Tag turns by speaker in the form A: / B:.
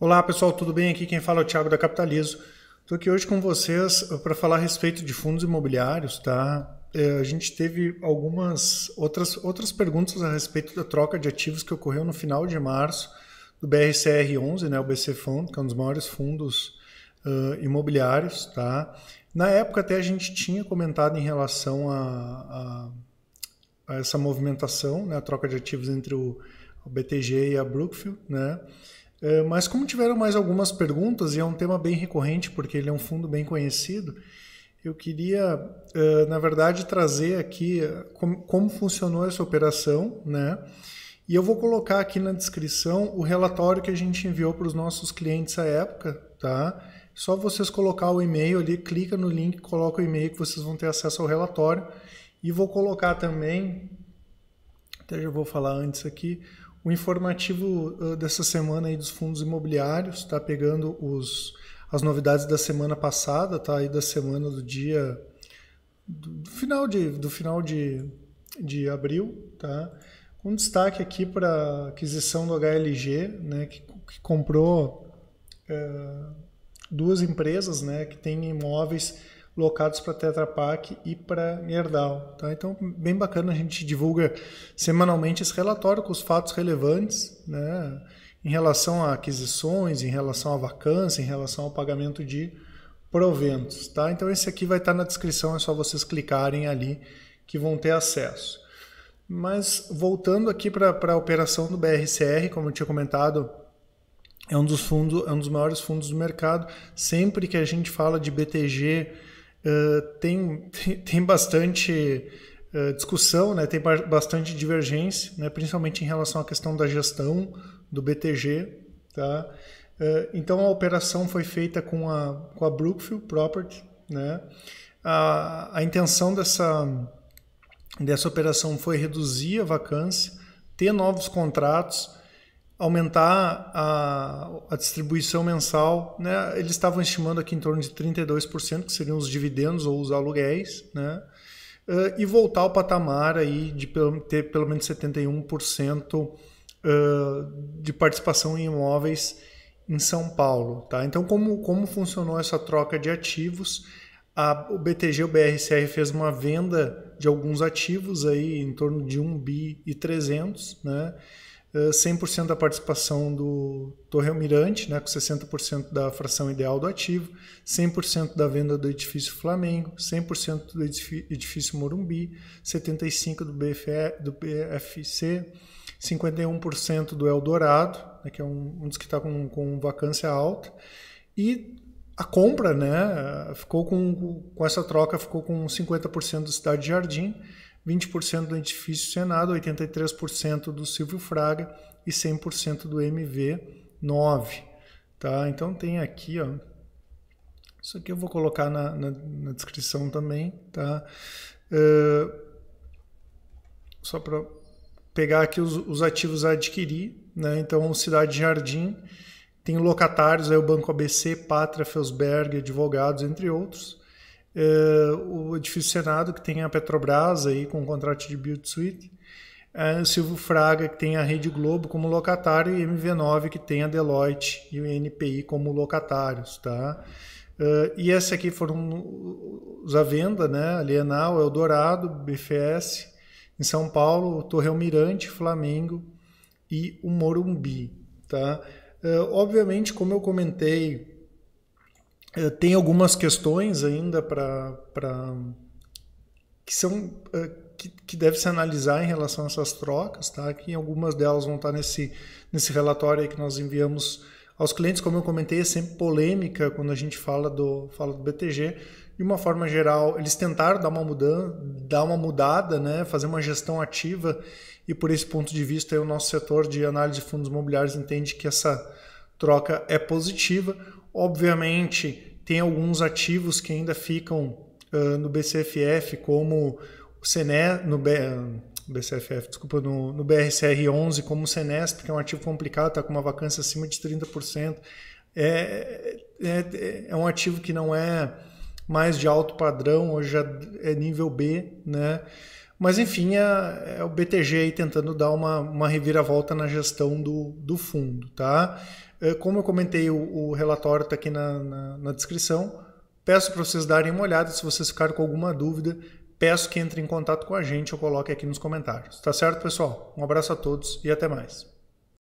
A: Olá pessoal, tudo bem? Aqui quem fala é o Thiago da Capitalizo. Estou aqui hoje com vocês eh, para falar a respeito de fundos imobiliários, tá? É, a gente teve algumas outras, outras perguntas a respeito da troca de ativos que ocorreu no final de março do BRCR11, né, o BC Fund, que é um dos maiores fundos uh, imobiliários, tá? Na época até a gente tinha comentado em relação a, a, a essa movimentação, né, a troca de ativos entre o o BTG e a Brookfield, né? É, mas como tiveram mais algumas perguntas e é um tema bem recorrente porque ele é um fundo bem conhecido, eu queria, é, na verdade, trazer aqui é, como funcionou essa operação, né? E eu vou colocar aqui na descrição o relatório que a gente enviou para os nossos clientes à época, tá? Só vocês colocar o e-mail ali, clica no link, coloca o e-mail que vocês vão ter acesso ao relatório. E vou colocar também, até já vou falar antes aqui, o informativo uh, dessa semana aí dos fundos imobiliários está pegando os, as novidades da semana passada, tá? Aí da semana do dia do, do final de do final de, de abril, tá? um destaque aqui para a aquisição do HLG, né? Que, que comprou é, duas empresas, né? Que tem imóveis locados para Tetra Pak e para Gerdau. Tá? Então, bem bacana, a gente divulga semanalmente esse relatório com os fatos relevantes né? em relação a aquisições, em relação a vacância, em relação ao pagamento de proventos. Tá? Então, esse aqui vai estar tá na descrição, é só vocês clicarem ali que vão ter acesso. Mas voltando aqui para a operação do BRCR, como eu tinha comentado, é um dos fundos, é um dos maiores fundos do mercado. Sempre que a gente fala de BTG, eh, tem, tem bastante uh, discussão, né? tem bastante divergência, né? principalmente em relação à questão da gestão do BTG. Tá? Uh, então a operação foi feita com a, com a Brookfield Property. Né? A, a intenção dessa, dessa operação foi reduzir a vacância, ter novos contratos, aumentar a, a distribuição mensal, né? Eles estavam estimando aqui em torno de 32%, que seriam os dividendos ou os aluguéis, né? Uh, e voltar ao patamar aí de ter pelo menos 71% uh, eh, de participação em imóveis em São Paulo. Tá? Então, como, como funcionou essa troca de ativos? A, o BTG, o BRCR, fez uma venda de alguns ativos aí em torno de 1 bi e 300, né? 100% ah, da participação do Torrealmirante, né, com 60% da fração ideal do ativo, 100% da venda do edifício Flamengo, 100% do edifício Morumbi, 75% do, BFE, do BFC, 51% do Eldorado, né, que é um, um dos que está com, com vacância alta, e a compra, né, ficou com, com essa troca, ficou com 50% do Cidade Jardim, 20% do edifício Senado, 83% do Silvio Fraga e 100% do MV9. Tá? Então tem aqui, ó, isso aqui eu vou colocar na, na, na descrição também, tá? Uh, só para pegar aqui os, os, ativos a adquirir, né? Então, Cidade Jardim tem locatários, aí o Banco ABC, Pátria, Felsberg, Advogados, entre outros é, o edifício Senado, que tem a Petrobras aí com o contrato de build suite, é, o Silvio Fraga, que tem a Rede Globo como locatário, e MV9, que tem a Deloitte e o NPI como locatários, tá? Eh, e essa aqui foram os à venda, né? Alienal, Eldorado, BFS, em São Paulo, Torre Almirante, Flamengo e o Morumbi, tá? obviamente, como eu comentei é, tem algumas questões ainda para que são é, que, que, deve se analisar em relação a essas trocas, tá? Que algumas delas vão estar nesse nesse relatório que nós enviamos aos clientes, como eu comentei, é sempre polêmica quando a gente fala do fala do BTG. De uma forma geral, eles tentaram dar uma mudança, dar uma mudada, né? Fazer uma gestão ativa e por esse ponto de vista, aí, o nosso setor de análise de fundos imobiliários entende que essa troca é positiva. Obviamente, tem alguns ativos que ainda ficam uh, no BCFF, como o CNE, no B, BCFF, desculpa, no, no BRCR11, como o Senesp, que é um ativo complicado, está com uma vacância acima de 30%. É, é, é, é um ativo que não é mais de alto padrão, hoje é nível B, né? Mas enfim, é, é o BTG aí tentando dar uma, uma reviravolta na gestão do, do fundo, tá? É, como eu comentei, o, o relatório está aqui na, na, na descrição. Peço para vocês darem uma olhada. Se vocês ficarem com alguma dúvida, peço que entrem em contato com a gente ou coloque aqui nos comentários. Tá certo, pessoal? Um abraço a todos e até mais.